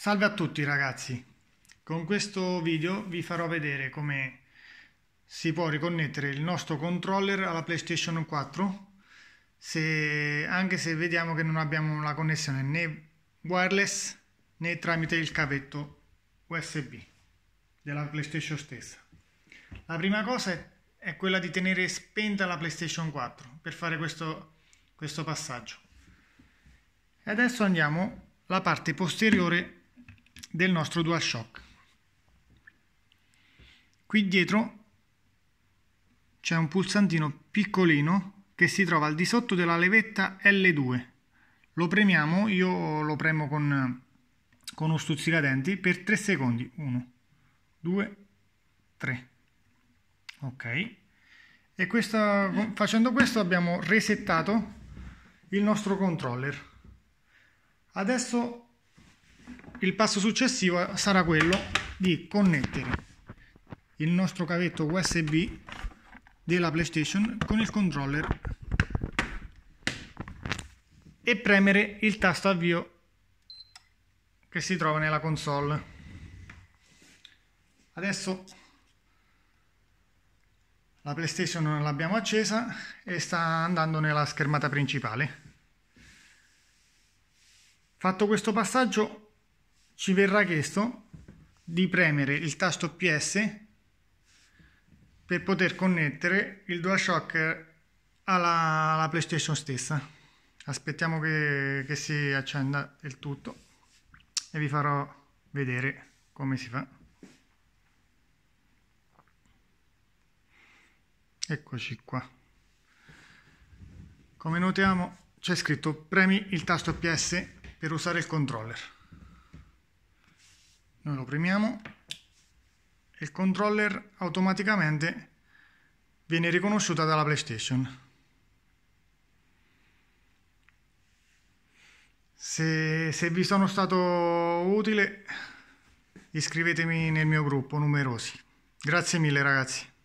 Salve a tutti ragazzi, con questo video vi farò vedere come si può riconnettere il nostro controller alla PlayStation 4 se, anche se vediamo che non abbiamo la connessione né wireless né tramite il cavetto USB della PlayStation stessa. La prima cosa è quella di tenere spenta la PlayStation 4 per fare questo, questo passaggio. E adesso andiamo alla parte posteriore del nostro DualShock. Qui dietro c'è un pulsantino piccolino che si trova al di sotto della levetta L2. Lo premiamo, io lo premo con, con uno stuzzicadenti per 3 secondi. 1, 2, 3. Ok. E questa, facendo questo abbiamo resettato il nostro controller. Adesso il passo successivo sarà quello di connettere il nostro cavetto USB della PlayStation con il controller e premere il tasto avvio che si trova nella console. Adesso la PlayStation l'abbiamo accesa e sta andando nella schermata principale. Fatto questo passaggio ci verrà chiesto di premere il tasto PS per poter connettere il DualShock alla, alla PlayStation stessa. Aspettiamo che, che si accenda il tutto e vi farò vedere come si fa. Eccoci qua. Come notiamo c'è scritto premi il tasto PS per usare il controller noi lo premiamo e il controller automaticamente viene riconosciuta dalla PlayStation. Se, se vi sono stato utile iscrivetemi nel mio gruppo numerosi. Grazie mille ragazzi.